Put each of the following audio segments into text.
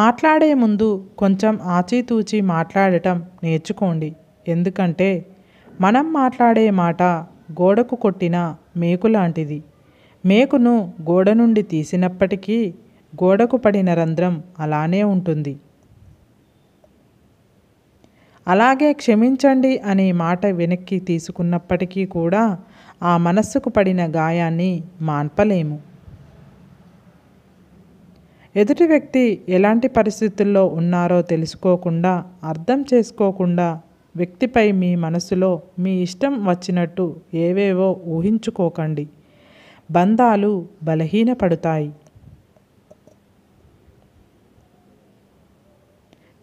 మాట్లాడే ముందు కొంచెం ఆచితూచి మాట్లాడటం నేర్చుకోండి ఎందుకంటే మనం మాట్లాడే మాట గోడకు కొట్టిన మేకు లాంటిది మేకును గోడ నుండి తీసినప్పటికీ గోడకు పడిన రంధ్రం అలానే ఉంటుంది అలాగే క్షమించండి అనే మాట వెనక్కి తీసుకున్నప్పటికీ కూడా ఆ మనస్సుకు పడిన గాయాన్ని మాన్పలేము ఎదుటి వ్యక్తి ఎలాంటి పరిస్థితుల్లో ఉన్నారో తెలుసుకోకుండా అర్థం చేసుకోకుండా వ్యక్తిపై మీ మనసులో మీ ఇష్టం వచ్చినట్టు ఏవేవో ఊహించుకోకండి బంధాలు బలహీనపడతాయి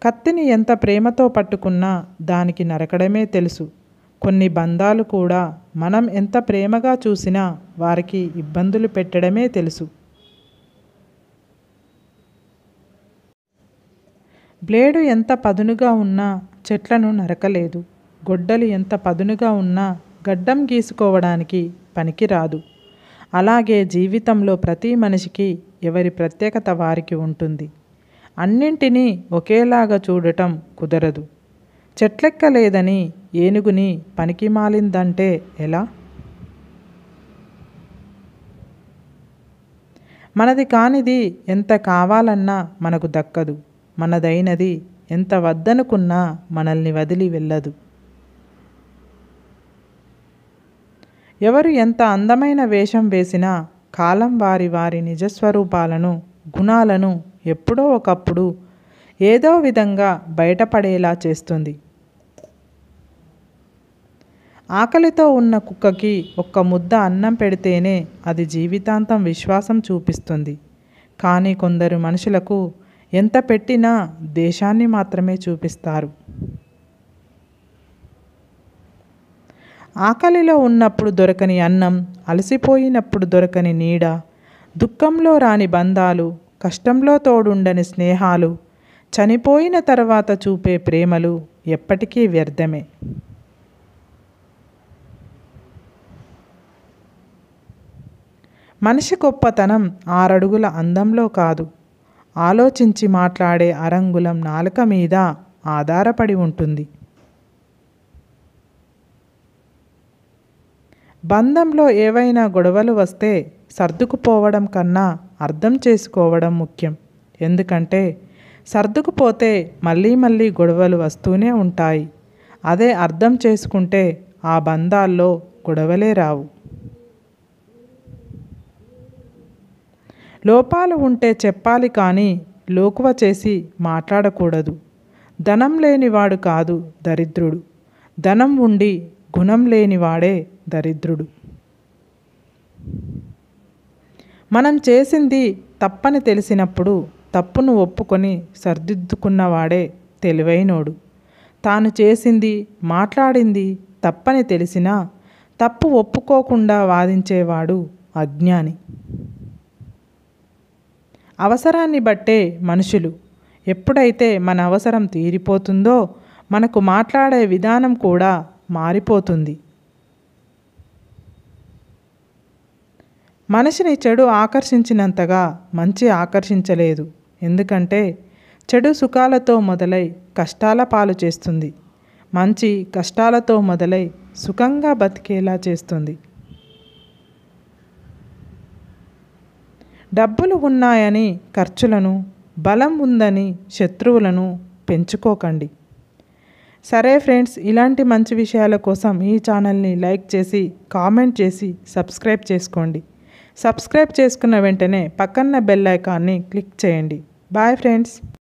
కత్తిని ఎంత ప్రేమతో పట్టుకున్నా దానికి నరకడమే తెలుసు కొన్ని బంధాలు కూడా మనం ఎంత ప్రేమగా చూసినా వారికి ఇబ్బందులు పెట్టడమే తెలుసు బ్లేడు ఎంత పదునుగా ఉన్నా చెట్లను నరకలేదు గొడ్డలు ఎంత పదునుగా ఉన్నా గడ్డం గీసుకోవడానికి పనికిరాదు అలాగే జీవితంలో ప్రతి మనిషికి ఎవరి ప్రత్యేకత వారికి ఉంటుంది అన్నింటినీ ఒకేలాగా చూడటం కుదరదు చెట్లెక్కలేదని ఏనుగుని పనికి మాలిందంటే ఎలా మనది కానిది ఎంత కావాలన్నా మనకు దక్కదు మనదైనది ఎంత వద్దనుకున్నా మనల్ని వదిలి వెళ్ళదు ఎవరు ఎంత అందమైన వేషం వేసినా కాలం వారి వారి నిజస్వరూపాలను గుణాలను ఎప్పుడో ఒకప్పుడు ఏదో విధంగా బయటపడేలా చేస్తుంది ఆకలితో ఉన్న కుక్కకి ఒక్క ముద్ద అన్నం పెడితేనే అది జీవితాంతం విశ్వాసం చూపిస్తుంది కానీ కొందరు మనుషులకు ఎంత పెట్టినా దేశాన్ని మాత్రమే చూపిస్తారు ఆకలిలో ఉన్నప్పుడు దొరకని అన్నం అలసిపోయినప్పుడు దొరకని నీడ దుఃఖంలో రాని బంధాలు కష్టంలో తోడుండని స్నేహాలు చనిపోయిన తర్వాత చూపే ప్రేమలు ఎప్పటికీ వ్యర్థమే మనిషి గొప్పతనం ఆరడుగుల అందంలో కాదు ఆలోచించి మాట్లాడే అరంగులం నాలుక మీద ఆధారపడి ఉంటుంది బంధంలో ఏవైనా గొడవలు వస్తే సర్దుకుపోవడం కన్నా అర్థం చేసుకోవడం ముఖ్యం ఎందుకంటే సర్దుకుపోతే మళ్ళీ మళ్ళీ గొడవలు వస్తూనే ఉంటాయి అదే అర్థం చేసుకుంటే ఆ బంధాల్లో గొడవలే రావు లోపాలు ఉంటే చెప్పాలి కానీ లోకువ చేసి మాట్లాడకూడదు ధనం లేనివాడు కాదు దరిద్రుడు ధనం ఉండి గుణం లేనివాడే దరిద్రుడు మనం చేసింది తప్పని తెలిసినప్పుడు తప్పును ఒప్పుకొని సర్దిద్దుకున్నవాడే తెలివైనోడు తాను చేసింది మాట్లాడింది తప్పని తెలిసినా తప్పు ఒప్పుకోకుండా వాదించేవాడు అజ్ఞాని అవసరాన్ని బట్టే మనుషులు ఎప్పుడైతే మన అవసరం తీరిపోతుందో మనకు మాట్లాడే విధానం కూడా మారిపోతుంది మనిషిని చెడు ఆకర్షించినంతగా మంచి ఆకర్షించలేదు ఎందుకంటే చెడు సుఖాలతో మొదలై కష్టాల పాలు చేస్తుంది మంచి కష్టాలతో మొదలై సుఖంగా బతికేలా చేస్తుంది డబ్బులు ఉన్నాయని ఖర్చులను బలం ఉందని శత్రువులను పెంచుకోకండి సరే ఫ్రెండ్స్ ఇలాంటి మంచి విషయాల కోసం ఈ ఛానల్ని లైక్ చేసి కామెంట్ చేసి సబ్స్క్రైబ్ చేసుకోండి సబ్స్క్రైబ్ చేసుకున్న వెంటనే పక్కన్న బెల్ ఐకాన్ని క్లిక్ చేయండి బాయ్ ఫ్రెండ్స్